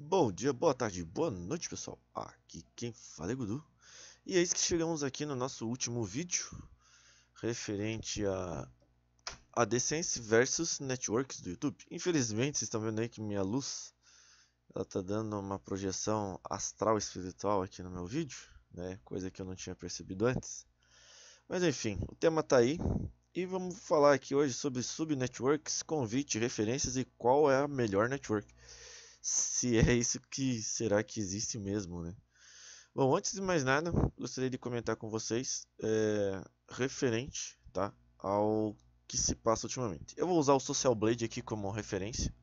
Bom dia, boa tarde, boa noite pessoal, aqui quem fala é Gudu E é isso que chegamos aqui no nosso último vídeo Referente a, a versus Networks do YouTube Infelizmente vocês estão vendo aí que minha luz Ela tá dando uma projeção astral espiritual aqui no meu vídeo né? Coisa que eu não tinha percebido antes Mas enfim, o tema tá aí e vamos falar aqui hoje sobre subnetworks, convite, referências e qual é a melhor network se é isso que será que existe mesmo, né? Bom, antes de mais nada, gostaria de comentar com vocês é, referente tá, ao que se passa ultimamente. Eu vou usar o Social Blade aqui como referência.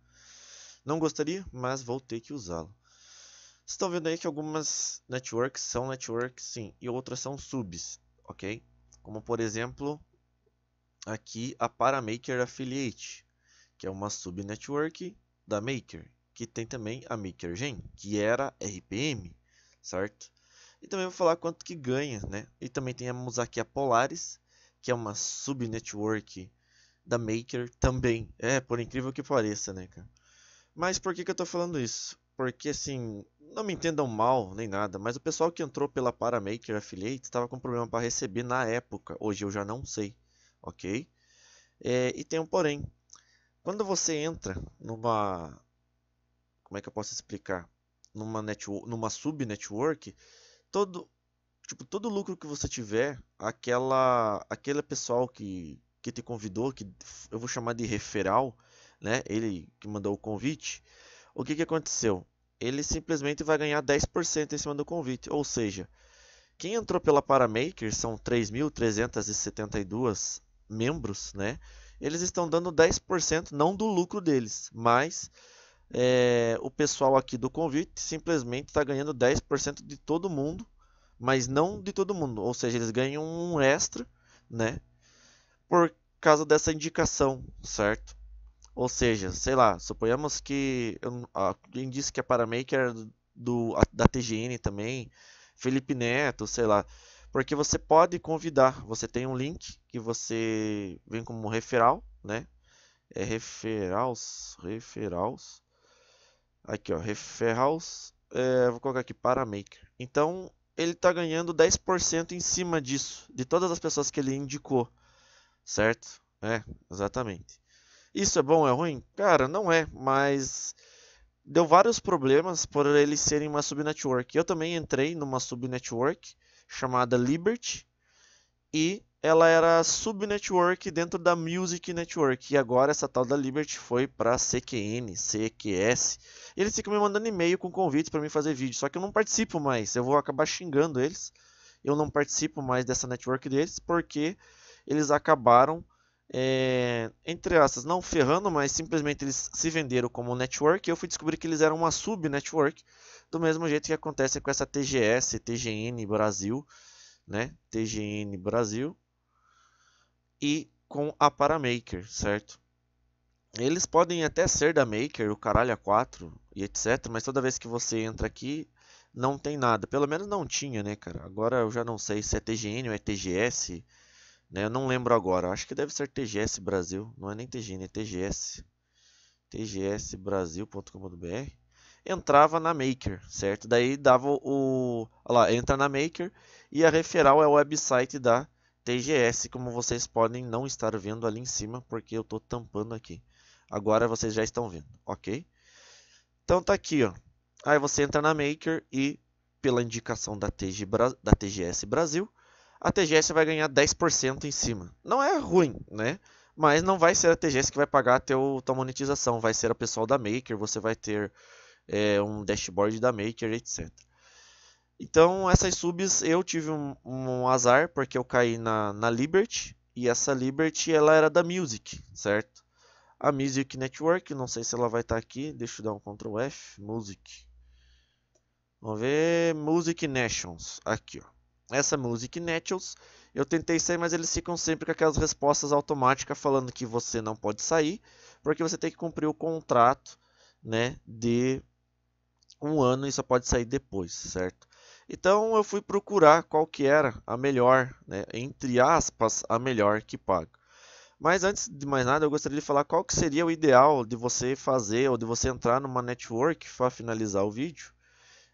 Não gostaria, mas vou ter que usá-lo. Vocês estão vendo aí que algumas networks são networks, sim, e outras são subs, ok? Como por exemplo, aqui a Paramaker Affiliate, que é uma subnetwork da Maker que tem também a MakerGen, que era RPM, certo? E também vou falar quanto que ganha, né? E também temos aqui a Polaris, que é uma subnetwork da Maker também. É, por incrível que pareça, né, cara? Mas por que, que eu estou falando isso? Porque, assim, não me entendam mal nem nada, mas o pessoal que entrou pela Paramaker Affiliate estava com problema para receber na época. Hoje eu já não sei, ok? É, e tem um porém. Quando você entra numa como é que eu posso explicar? Numa, network, numa sub-network, todo, tipo, todo lucro que você tiver, aquela, aquele pessoal que, que te convidou, que eu vou chamar de referral, né? Ele que mandou o convite. O que, que aconteceu? Ele simplesmente vai ganhar 10% em cima do convite. Ou seja, quem entrou pela Paramaker, são 3.372 membros, né? Eles estão dando 10% não do lucro deles, mas é, o pessoal aqui do convite simplesmente está ganhando 10% de todo mundo, mas não de todo mundo. Ou seja, eles ganham um extra, né? Por causa dessa indicação, certo? Ou seja, sei lá, suponhamos que ah, alguém disse que é Paramaker do, da TGN também, Felipe Neto, sei lá. Porque você pode convidar, você tem um link que você vem como referral, né? É referrals, referrals. Aqui, ó, referrals. É, vou colocar aqui para maker. Então, ele está ganhando 10% em cima disso, de todas as pessoas que ele indicou, certo? É, exatamente. Isso é bom, é ruim? Cara, não é, mas deu vários problemas por eles serem uma subnetwork. Eu também entrei numa subnetwork chamada Liberty e ela era subnetwork dentro da Music Network. E agora essa tal da Liberty foi para CQN, CQS. E eles ficam me mandando e-mail com convites para mim fazer vídeo, só que eu não participo mais. Eu vou acabar xingando eles. Eu não participo mais dessa network deles porque eles acabaram é, entre aspas, não ferrando, mas simplesmente eles se venderam como network. eu fui descobrir que eles eram uma subnetwork, do mesmo jeito que acontece com essa TGS, TGN Brasil, né? TGN Brasil, e com a Paramaker, certo? Eles podem até ser da Maker, o caralho a 4 e etc, mas toda vez que você entra aqui não tem nada. Pelo menos não tinha, né, cara? Agora eu já não sei se é TGN ou é TGS, né? Eu não lembro agora. Acho que deve ser TGS Brasil, não é nem TGN, é TGS. tgsbrasil.com.br entrava na Maker, certo? Daí dava o, olha lá, entra na Maker e a referral é o website da TGS, como vocês podem não estar vendo ali em cima, porque eu estou tampando aqui. Agora vocês já estão vendo, ok? Então tá aqui, ó. Aí você entra na Maker e, pela indicação da, TG, da TGS Brasil, a TGS vai ganhar 10% em cima. Não é ruim, né? Mas não vai ser a TGS que vai pagar a teu, tua monetização, vai ser o pessoal da Maker, você vai ter é, um dashboard da Maker, etc. Então, essas subs eu tive um, um, azar, porque eu caí na, na Liberty, e essa Liberty ela era da Music, certo? A Music Network, não sei se ela vai estar tá aqui, deixa eu dar um Ctrl F, Music. Vamos ver, Music Nations, aqui ó. Essa Music Nations, eu tentei sair, mas eles ficam sempre com aquelas respostas automáticas falando que você não pode sair, porque você tem que cumprir o contrato, né, de um ano e só pode sair depois, certo? Então eu fui procurar qual que era a melhor, né? entre aspas, a melhor que paga. Mas antes de mais nada, eu gostaria de falar qual que seria o ideal de você fazer ou de você entrar numa network para finalizar o vídeo,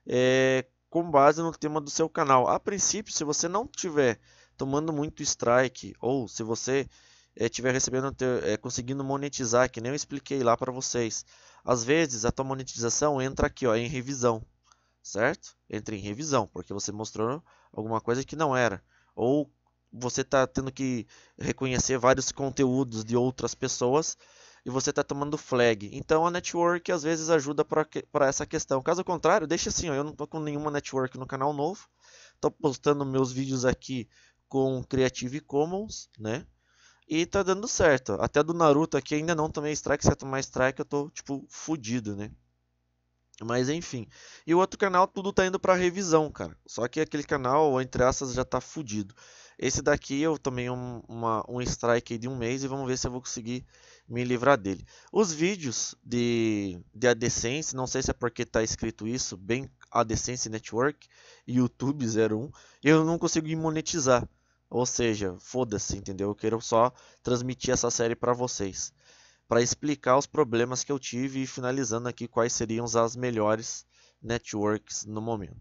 é, com base no tema do seu canal. A princípio, se você não tiver tomando muito strike ou se você estiver eh, é, recebendo, é, conseguindo monetizar, que nem eu expliquei lá para vocês, às vezes a tua monetização entra aqui ó, em revisão certo? Entra em revisão, porque você mostrou alguma coisa que não era. Ou você está tendo que reconhecer vários conteúdos de outras pessoas e você está tomando flag. Então a network às vezes ajuda para essa questão. Caso contrário, deixa assim, ó, eu não estou com nenhuma network no canal novo. Estou postando meus vídeos aqui com Creative Commons, né? E tá dando certo. Até do Naruto aqui ainda não tomei strike. Se eu tomar strike, eu tô, tipo, fudido, né? Mas enfim. E o outro canal, tudo tá indo para revisão, cara. Só que aquele canal, entre aspas, já tá fudido. Esse daqui eu tomei um, uma, um strike de um mês e vamos ver se eu vou conseguir me livrar dele. Os vídeos de, de AdSense, não sei se é porque tá escrito isso, bem AdSense Network, YouTube 01, eu não consigo monetizar. Ou seja, foda-se, entendeu? Eu quero só transmitir essa série para vocês para explicar os problemas que eu tive e finalizando aqui quais seriam as melhores networks no momento.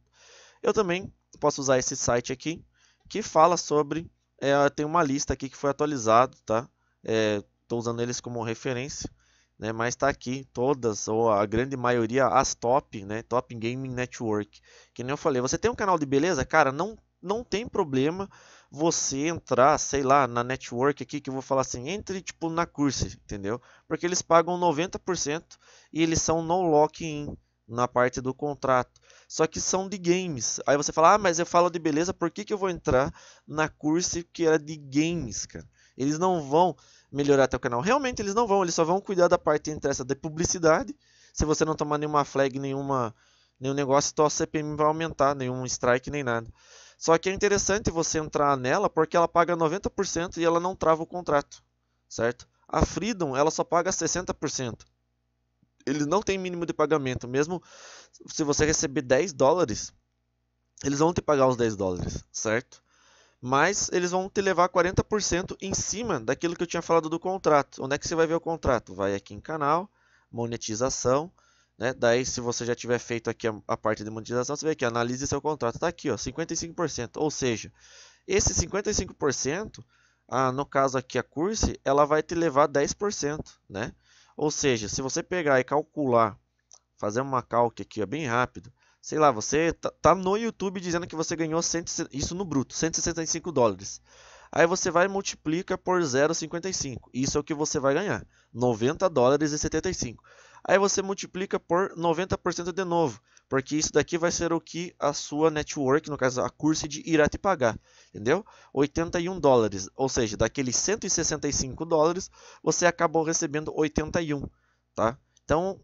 Eu também posso usar esse site aqui que fala sobre, é, tem uma lista aqui que foi atualizado, tá? Estou é, usando eles como referência, né? Mas está aqui todas ou a grande maioria as top, né? Top Gaming Network. Que nem eu falei, você tem um canal de beleza, cara? Não, não tem problema você entrar, sei lá, na network aqui, que eu vou falar assim, entre tipo na Curse, entendeu? Porque eles pagam 90% e eles são no lock-in na parte do contrato. Só que são de games. Aí você fala, ah, mas eu falo de beleza, por que, que eu vou entrar na Curse que era de games, cara? Eles não vão melhorar teu canal. Realmente eles não vão, eles só vão cuidar da parte entre essa de publicidade. Se você não tomar nenhuma flag, nenhuma nenhum negócio, tua CPM vai aumentar, nenhum strike nem nada. Só que é interessante você entrar nela porque ela paga 90% e ela não trava o contrato, certo? A Freedom, ela só paga 60%. Eles não têm mínimo de pagamento, mesmo se você receber 10 dólares, eles vão te pagar os 10 dólares, certo? Mas eles vão te levar 40% em cima daquilo que eu tinha falado do contrato. Onde é que você vai ver o contrato? Vai aqui em canal, monetização, né? Daí, se você já tiver feito aqui a, a parte de monetização, você vê que analise seu contrato. Está aqui, ó, 55%. Ou seja, esse 55%, ah, no caso aqui a Curse, ela vai te levar 10%. Né? Ou seja, se você pegar e calcular, fazer uma calc aqui ó, bem rápido, sei lá, você tá, tá no YouTube dizendo que você ganhou 100, isso no bruto, 165 dólares. Aí você vai e multiplica por 0,55. Isso é o que você vai ganhar, 90 dólares e 75. Aí você multiplica por 90% de novo, porque isso daqui vai ser o que a sua network, no caso a Cursed, irá te pagar, entendeu? 81 dólares, ou seja, daqueles 165 dólares, você acabou recebendo 81, tá? Então,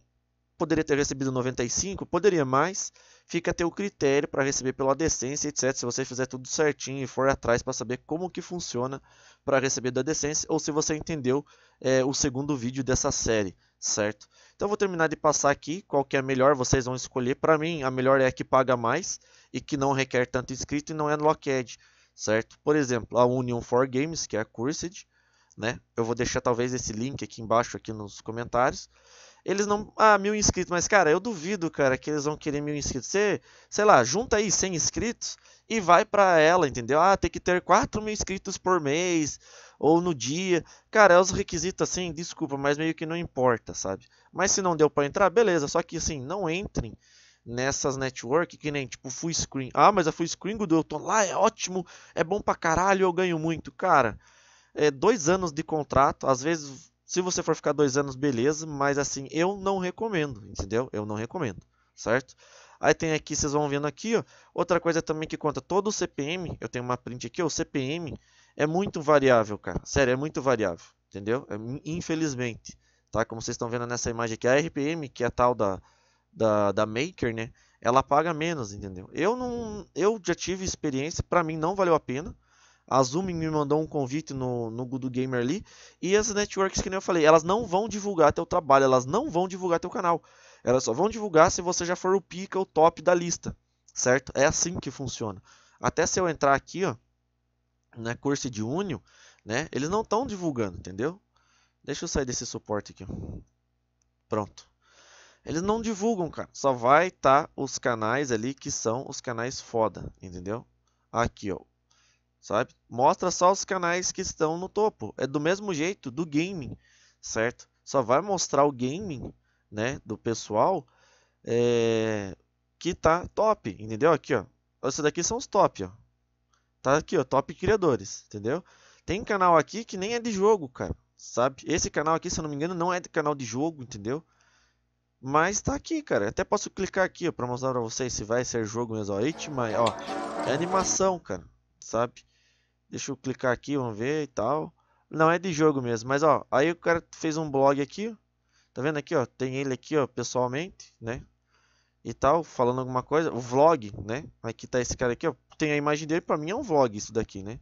poderia ter recebido 95, poderia mais, fica até o critério para receber pela decência, etc. Se você fizer tudo certinho e for atrás para saber como que funciona para receber da decência, ou se você entendeu é, o segundo vídeo dessa série, certo? Então vou terminar de passar aqui qual que é a melhor, vocês vão escolher. Para mim, a melhor é a que paga mais e que não requer tanto inscrito e não é no locked, certo? Por exemplo, a Union for Games, que é a Cursed, né? Eu vou deixar talvez esse link aqui embaixo aqui nos comentários. Eles não... Ah, mil inscritos. Mas, cara, eu duvido, cara, que eles vão querer mil inscritos. Você, sei lá, junta aí 100 inscritos e vai para ela, entendeu? Ah, tem que ter 4 mil inscritos por mês ou no dia. Cara, é os requisitos assim, desculpa, mas meio que não importa, sabe? Mas se não deu para entrar, beleza, só que assim, não entrem nessas network que nem tipo full screen. Ah, mas a full screen do eu tô lá é ótimo, é bom pra caralho, eu ganho muito, cara. É dois anos de contrato, às vezes se você for ficar dois anos, beleza, mas assim, eu não recomendo, entendeu? Eu não recomendo, certo? Aí tem aqui, vocês vão vendo aqui, ó, outra coisa também que conta, todo o CPM, eu tenho uma print aqui, ó, o CPM, é muito variável, cara. Sério, é muito variável, entendeu? É, infelizmente, tá? Como vocês estão vendo nessa imagem aqui, a RPM, que é a tal da, da, da Maker, né? Ela paga menos, entendeu? Eu não, eu já tive experiência, para mim não valeu a pena. A Zoom me mandou um convite no, no Google Gamer ali. E as networks, que nem eu falei, elas não vão divulgar teu trabalho, elas não vão divulgar teu canal. Elas só vão divulgar se você já for o pica, o top da lista. Certo? É assim que funciona. Até se eu entrar aqui, ó na né, Curse de Unio, né? Eles não estão divulgando, entendeu? Deixa eu sair desse suporte aqui. Pronto. Eles não divulgam, cara. Só vai estar tá os canais ali que são os canais foda, entendeu? Aqui, ó. Sabe? Mostra só os canais que estão no topo. É do mesmo jeito do gaming, certo? Só vai mostrar o gaming, né, do pessoal é... que tá top, entendeu? Aqui, ó. Esses daqui são os top, ó. Tá aqui, ó, top criadores, entendeu? Tem canal aqui que nem é de jogo, cara, sabe? Esse canal aqui, se eu não me engano, não é de canal de jogo, entendeu? Mas tá aqui, cara. Até posso clicar aqui, ó, pra mostrar pra vocês se vai ser jogo mesmo. Ó, ó, é animação, cara, sabe? Deixa eu clicar aqui, vamos ver e tal. Não é de jogo mesmo, mas ó, aí o cara fez um blog aqui, tá vendo aqui, ó, tem ele aqui, ó, pessoalmente, né? E tal, falando alguma coisa, o vlog, né? Aqui tá esse cara aqui, ó, tem a imagem dele, para mim é um vlog isso daqui, né?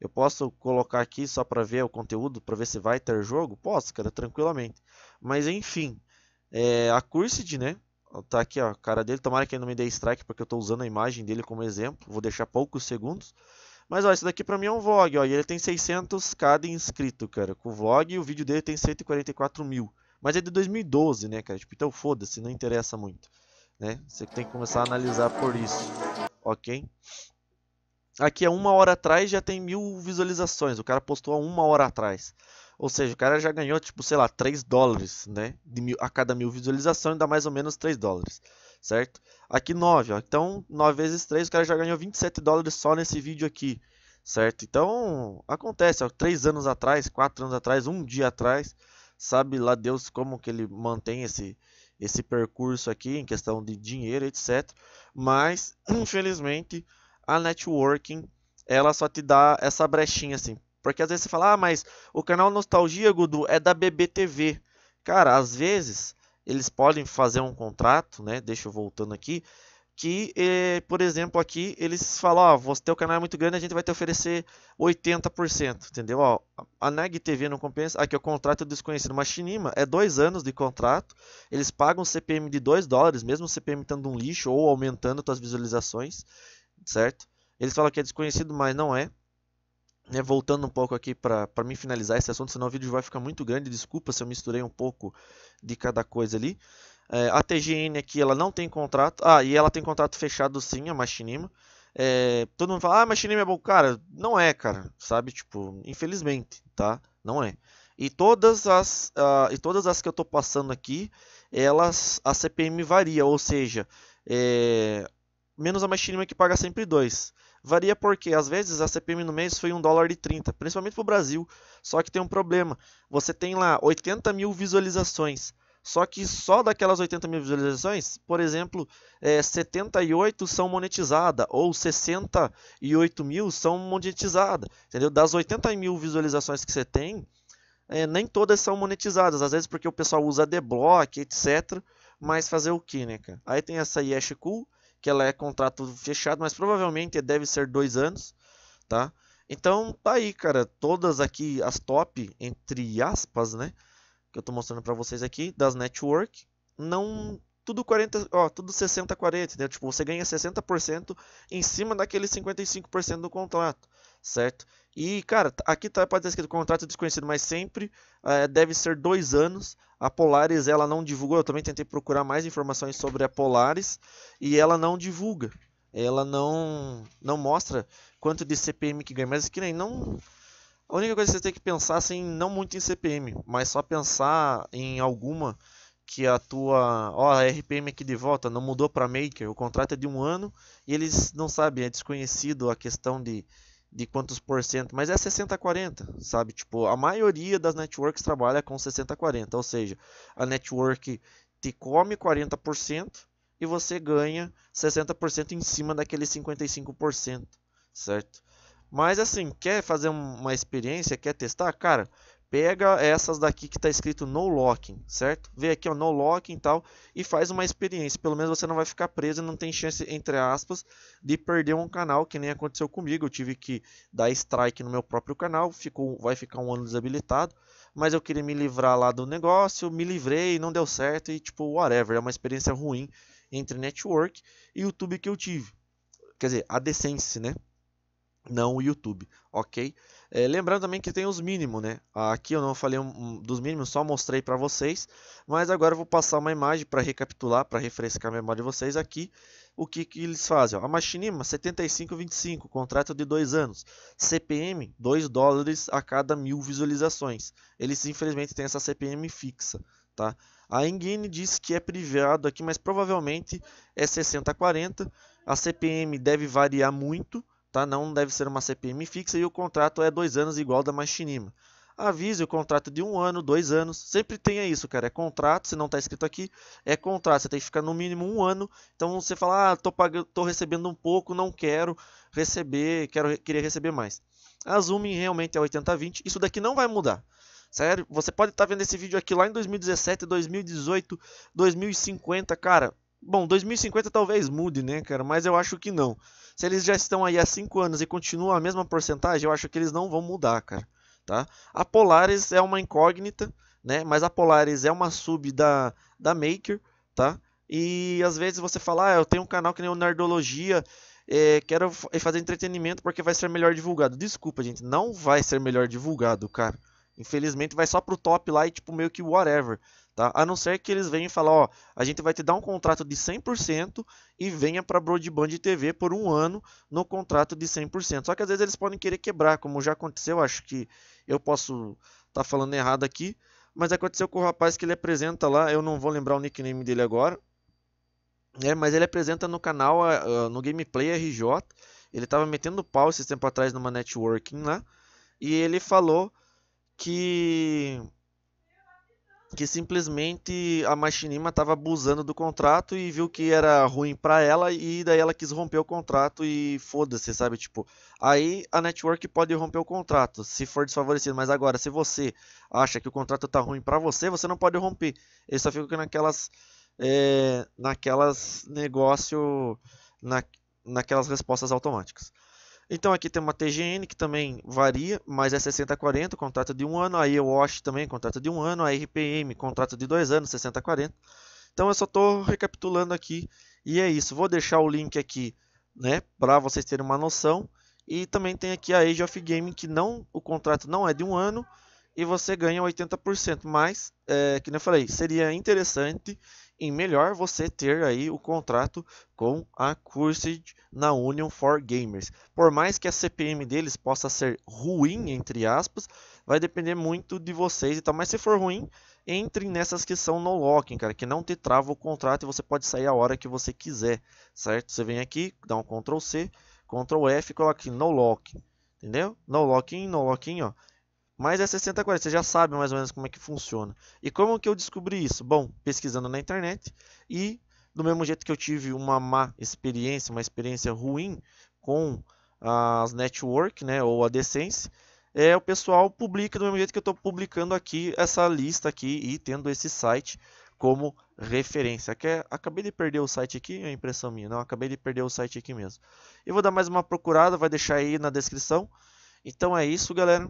Eu posso colocar aqui só para ver o conteúdo, para ver se vai ter jogo? Posso, cara, tranquilamente. Mas enfim, é, a Cursed, né? Tá aqui ó, a cara dele. Tomara que ele não me dê strike, porque eu estou usando a imagem dele como exemplo. Vou deixar poucos segundos. Mas ó, isso daqui para mim é um vlog, ó. E ele tem 600k de inscrito, cara. Com o vlog e o vídeo dele tem 144 mil. Mas é de 2012, né, cara? Tipo, então foda-se, não interessa muito. Né? Você tem que começar a analisar por isso ok? Aqui é uma hora atrás já tem mil visualizações. O cara postou uma hora atrás. Ou seja, o cara já ganhou, tipo, sei lá, 3 dólares, né? De mil, a cada mil visualizações dá mais ou menos 3 dólares, certo? Aqui 9, ó. Então, 9 vezes 3, o cara já ganhou 27 dólares só nesse vídeo aqui, certo? Então, acontece, ó. 3 anos atrás, 4 anos atrás, um dia atrás, sabe lá Deus como que ele mantém esse, esse percurso aqui em questão de dinheiro, etc. Mas, infelizmente, a networking ela só te dá essa brechinha assim. Porque às vezes você fala, ah, mas o canal Nostalgia, Gudu, é da BBTV. Cara, às vezes eles podem fazer um contrato, né? Deixa eu voltando aqui que, eh, por exemplo, aqui eles falam, ó, oh, teu canal é muito grande, a gente vai te oferecer 80%, entendeu? Ó, a Neg TV não compensa, aqui é o contrato desconhecido, mas Chinima é dois anos de contrato, eles pagam CPM de 2 dólares, mesmo o CPM estando um lixo ou aumentando suas visualizações, certo? Eles falam que é desconhecido, mas não é. Né, voltando um pouco aqui para me finalizar esse assunto, senão o vídeo vai ficar muito grande. Desculpa se eu misturei um pouco de cada coisa ali. É, a TGN aqui ela não tem contrato. Ah, e ela tem contrato fechado sim, a Machinima. É, todo mundo fala, ah, Machinima é bom. Cara, não é, cara. Sabe, tipo, infelizmente, tá? Não é. E todas as, uh, e todas as que eu tô passando aqui, elas, a CPM varia, ou seja, é, menos a Machinima é que paga sempre 2. Varia porque às vezes a CPM no mês foi 1 dólar e 30, principalmente pro Brasil. Só que tem um problema. Você tem lá 80 mil visualizações. Só que só daquelas 80 mil visualizações, por exemplo, é, 78 são monetizadas, ou 68 mil são monetizadas. Entendeu? Das 80 mil visualizações que você tem, é, nem todas são monetizadas. Às vezes porque o pessoal usa adblock, etc. Mas fazer o que, né, cara? Aí tem essa Yesh Cool, que ela é contrato fechado, mas provavelmente deve ser dois anos, tá? Então tá aí, cara. Todas aqui, as top, entre aspas, né? que eu estou mostrando para vocês aqui, das network, não tudo 40, ó, tudo 60 40, né? Tipo, você ganha 60% em cima daquele 55% do contrato, certo? E, cara, aqui tá pode ser que o contrato desconhecido, mas sempre é, deve ser dois anos. A Polaris, ela não divulgou. Eu também tentei procurar mais informações sobre a Polaris e ela não divulga. Ela não não mostra quanto de CPM que ganha, mas que nem não a única coisa que você tem que pensar, assim, não muito em CPM, mas só pensar em alguma que a tua, ó, a RPM aqui de volta não mudou para maker, o contrato é de um ano e eles não sabem, é desconhecido a questão de, de quantos por cento, mas é 60-40, sabe? Tipo, a maioria das networks trabalha com 60-40, ou seja, a network te come 40% e você ganha 60% em cima daquele 55%, certo? Mas assim, quer fazer uma experiência, quer testar, cara, pega essas daqui que tá escrito no locking, certo? Vê aqui, ó, no locking e tal, e faz uma experiência. Pelo menos você não vai ficar preso, e não tem chance, entre aspas, de perder um canal, que nem aconteceu comigo. Eu tive que dar strike no meu próprio canal, ficou, vai ficar um ano desabilitado. Mas eu queria me livrar lá do negócio, me livrei, não deu certo e tipo, whatever. É uma experiência ruim entre network e YouTube que eu tive. Quer dizer, a decência, né? não o YouTube, ok? É, lembrando também que tem os mínimos, né? Aqui eu não falei um, um, dos mínimos, só mostrei para vocês, mas agora eu vou passar uma imagem para recapitular, para refrescar a memória de vocês aqui, o que, que eles fazem. Ó. A Machinima, 75,25, contrato de 2 anos, CPM, 2 dólares a cada mil visualizações. Eles infelizmente têm essa CPM fixa, tá? A Engine diz que é privado aqui, mas provavelmente é 60 a 40. A CPM deve variar muito, tá? Não deve ser uma CPM fixa e o contrato é dois anos igual da Machinima. Avise o contrato de um ano, dois anos, sempre tenha isso, cara. É contrato, se não está escrito aqui, é contrato. Você tem que ficar no mínimo um ano. Então você fala, ah, tô, pagando, tô recebendo um pouco, não quero receber, quero queria receber mais. A Zooming realmente é 80-20. Isso daqui não vai mudar. Sério, você pode estar tá vendo esse vídeo aqui lá em 2017, 2018, 2050, cara. Bom, 2050 talvez mude, né, cara? Mas eu acho que não. Se eles já estão aí há 5 anos e continuam a mesma porcentagem, eu acho que eles não vão mudar, cara. Tá? A Polaris é uma incógnita, né? Mas a Polaris é uma sub da, da Maker, tá? E às vezes você fala, ah, eu tenho um canal que nem o Nerdologia, é, quero fazer entretenimento porque vai ser melhor divulgado. Desculpa, gente, não vai ser melhor divulgado, cara. Infelizmente vai só pro top lá e tipo meio que whatever, Tá? A não ser que eles venham e falar, ó, a gente vai te dar um contrato de 100% e venha para Broadband TV por um ano no contrato de 100%. Só que às vezes eles podem querer quebrar, como já aconteceu, acho que eu posso estar tá falando errado aqui, mas aconteceu com o rapaz que ele apresenta lá, eu não vou lembrar o nickname dele agora, né? mas ele apresenta no canal, ah, ah, no Gameplay RJ, ele estava metendo pau esses tempo atrás numa networking lá, e ele falou que que simplesmente a Machinima estava abusando do contrato e viu que era ruim para ela e daí ela quis romper o contrato e foda-se, sabe? Tipo, aí a network pode romper o contrato se for desfavorecido, mas agora se você acha que o contrato tá ruim para você, você não pode romper. Ele só fica naquelas é, naquelas negócio na, naquelas respostas automáticas. Então aqui tem uma TGN que também varia, mas é 60-40, contrato de um ano. A EOSH também, contrato de um ano. A RPM, contrato de dois anos, 60-40. Então eu só estou recapitulando aqui e é isso. Vou deixar o link aqui né, para vocês terem uma noção. E também tem aqui a Age of Gaming, que não, o contrato não é de um ano e você ganha 80%. Mas, é, que eu falei, seria interessante em melhor você ter aí o contrato com a Cursed na Union for Gamers. Por mais que a CPM deles possa ser ruim, entre aspas, vai depender muito de vocês e tal. Mas se for ruim, entre nessas que são no locking, cara, que não te trava o contrato e você pode sair a hora que você quiser, certo? Você vem aqui, dá um Ctrl C, Ctrl F, coloca aqui no locking, entendeu? No locking, no locking, ó. Mas é 60 40, você já sabe mais ou menos como é que funciona. E como que eu descobri isso? Bom, pesquisando na internet e do mesmo jeito que eu tive uma má experiência, uma experiência ruim com as network, né, ou a decência, é o pessoal publica do mesmo jeito que eu estou publicando aqui essa lista aqui e tendo esse site como referência. Que é, acabei de perder o site aqui, é impressão minha, não, acabei de perder o site aqui mesmo. Eu vou dar mais uma procurada, vai deixar aí na descrição. Então é isso, galera.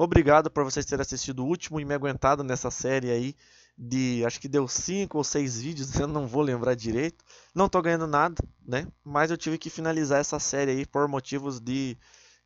Obrigado por vocês terem assistido o último e me aguentado nessa série aí de acho que deu 5 ou 6 vídeos, eu não vou lembrar direito. Não tô ganhando nada, né? Mas eu tive que finalizar essa série aí por motivos de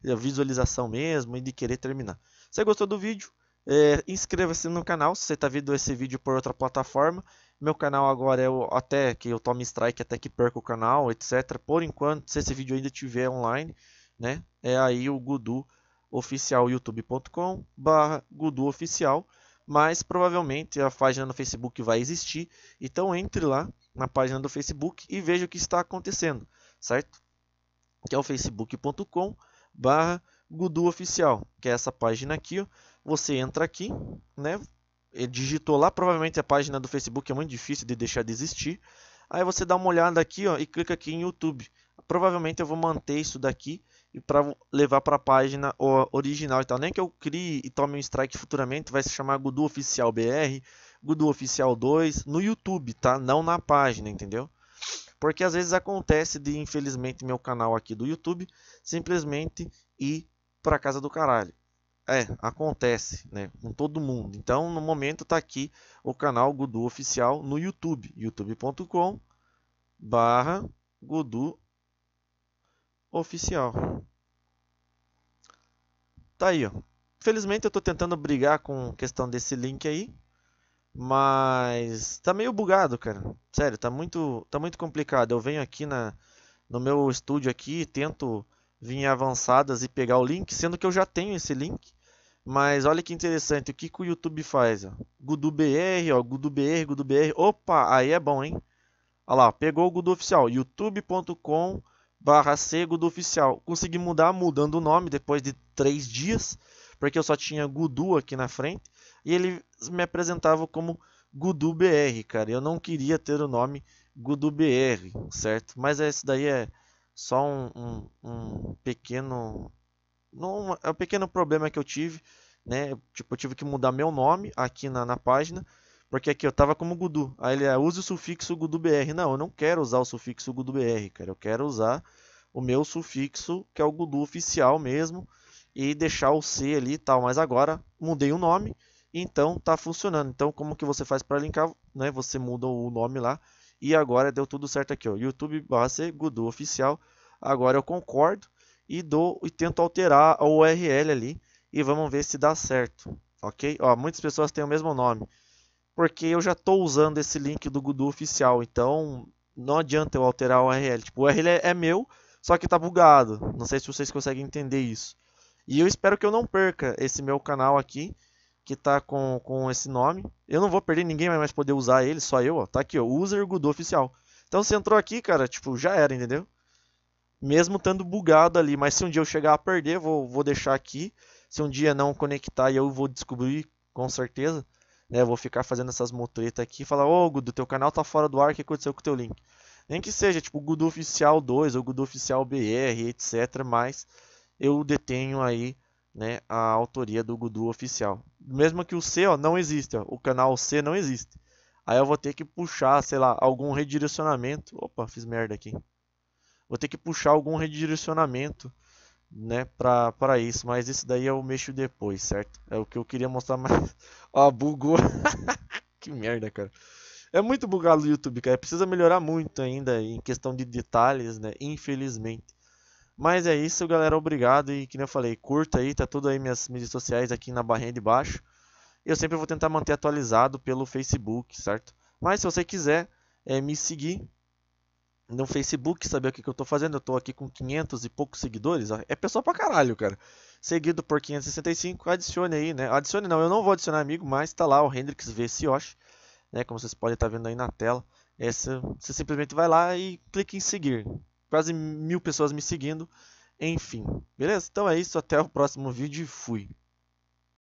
eh, visualização mesmo e de querer terminar. Se você gostou do vídeo, é, inscreva-se no canal se você está vendo esse vídeo por outra plataforma. Meu canal agora é o, até que eu tome strike, até que perca o canal, etc. Por enquanto, se esse vídeo ainda estiver online, né? É aí o Gudu oficialyoutube.com barra guduoficial, mas provavelmente a página no Facebook vai existir, então entre lá na página do Facebook e veja o que está acontecendo, certo? Que é o facebook.com barra guduoficial, que é essa página aqui, ó. você entra aqui, né? digitou lá, provavelmente a página do Facebook é muito difícil de deixar de existir, Aí você dá uma olhada aqui ó, e clica aqui em YouTube provavelmente eu vou manter isso daqui e para levar para a página original e tal. Nem que eu crie e tome um strike futuramente, vai se chamar Gudu Oficial BR, Gudu Oficial 2 no YouTube, tá? Não na página, entendeu? Porque às vezes acontece de, infelizmente, meu canal aqui do YouTube simplesmente ir para casa do caralho. É, acontece, né? Com todo mundo. Então, no momento tá aqui o canal Gudu Oficial no YouTube, youtube.com barra Gudu oficial. Tá aí, ó. Felizmente eu estou tentando brigar com questão desse link aí, mas tá meio bugado, cara. Sério, tá muito, tá muito complicado. Eu venho aqui na, no meu estúdio aqui, tento vir em avançadas e pegar o link, sendo que eu já tenho esse link. Mas olha que interessante, o que, que o YouTube faz? Gudu BR, ó, Gudu BR, Gudu BR. Opa, aí é bom, hein? Olha lá, pegou o Gudu oficial, youtube.com barra C do Oficial. Consegui mudar mudando o nome depois de três dias, porque eu só tinha Gudu aqui na frente, e ele me apresentava como Gudu BR, cara. Eu não queria ter o nome Gudu BR, certo? Mas esse daí é só um, um, um pequeno. Não, é um pequeno problema que eu tive, né? Tipo, eu tive que mudar meu nome aqui na, na página porque aqui eu tava como Gudu. Aí ele ah, usa o sufixo Gudu BR. Não, eu não quero usar o sufixo Gudu BR, cara. Eu quero usar o meu sufixo, que é o Gudu oficial mesmo, e deixar o C ali e tal. Mas agora mudei o nome, então tá funcionando. Então, como que você faz para linkar? Né? Você muda o nome lá. E agora deu tudo certo aqui, ó. YouTube base Gudu oficial. Agora eu concordo e dou e tento alterar a URL ali e vamos ver se dá certo, ok? Ó, muitas pessoas têm o mesmo nome porque eu já estou usando esse link do Gudu oficial, então não adianta eu alterar o URL. Tipo, o URL é, é meu, só que está bugado. Não sei se vocês conseguem entender isso. E eu espero que eu não perca esse meu canal aqui, que está com, com esse nome. Eu não vou perder, ninguém vai mais poder usar ele, só eu, ó. Tá aqui, ó, user Gudu oficial. Então você entrou aqui, cara, tipo, já era, entendeu? Mesmo estando bugado ali, mas se um dia eu chegar a perder, vou, vou deixar aqui. Se um dia não conectar, eu vou descobrir com certeza né? Vou ficar fazendo essas motretas aqui e falar, ô oh, Gudu, teu canal tá fora do ar, o que aconteceu com o teu link? Nem que seja tipo Gudu Oficial 2 ou Gudu Oficial BR, etc. Mas eu detenho aí né, a autoria do Gudu Oficial. Mesmo que o C ó, não exista, o canal C não existe. Aí eu vou ter que puxar, sei lá, algum redirecionamento. Opa, fiz merda aqui. Vou ter que puxar algum redirecionamento né, pra, pra isso, mas isso daí eu mexo depois, certo? É o que eu queria mostrar mais. Ó, oh, bugou. que merda, cara. É muito bugado o YouTube, cara. Precisa melhorar muito ainda em questão de detalhes, né? Infelizmente. Mas é isso, galera. Obrigado. E que eu falei, curta aí, tá tudo aí minhas mídias sociais aqui na barrinha de baixo. Eu sempre vou tentar manter atualizado pelo Facebook, certo? Mas se você quiser é, me seguir, no Facebook saber o que, que eu tô fazendo. Eu tô aqui com 500 e poucos seguidores. É pessoal pra caralho, cara. Seguido por 565, adicione aí, né? Adicione não, eu não vou adicionar amigo, mas tá lá o Hendrix Vecioshi, né? Como vocês podem estar tá vendo aí na tela. É, você simplesmente vai lá e clica em seguir. Quase mil pessoas me seguindo. Enfim, beleza? Então é isso, até o próximo vídeo e fui.